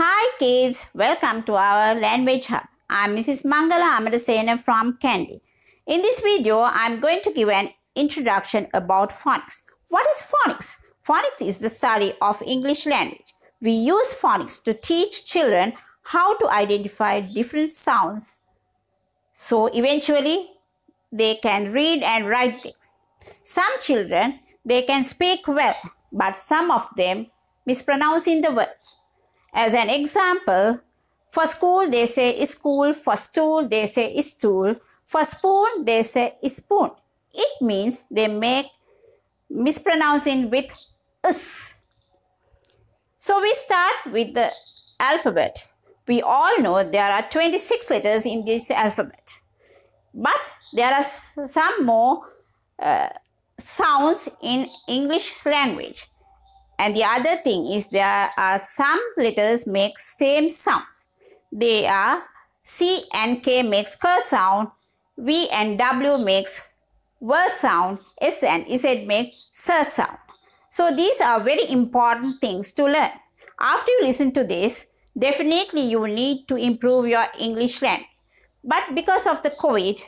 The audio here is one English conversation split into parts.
Hi kids, welcome to our language hub. I'm Mrs. Mangala Amadasena from Kandy. In this video, I'm going to give an introduction about phonics. What is phonics? Phonics is the study of English language. We use phonics to teach children how to identify different sounds so eventually they can read and write them. Some children, they can speak well, but some of them mispronouncing the words. As an example, for school they say school, for stool they say stool, for spoon they say spoon. It means they make mispronouncing with us. So we start with the alphabet. We all know there are 26 letters in this alphabet. But there are some more uh, sounds in English language. And the other thing is there are some letters make same sounds. They are C and K makes K sound, V and W makes V sound, S and Z make S sound. So these are very important things to learn. After you listen to this, definitely you will need to improve your English language. But because of the COVID,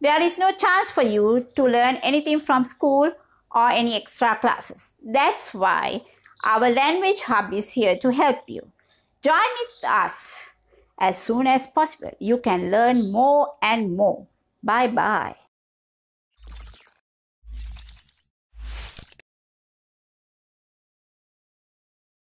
there is no chance for you to learn anything from school or any extra classes. That's why our language hub is here to help you. Join with us as soon as possible. You can learn more and more. Bye bye.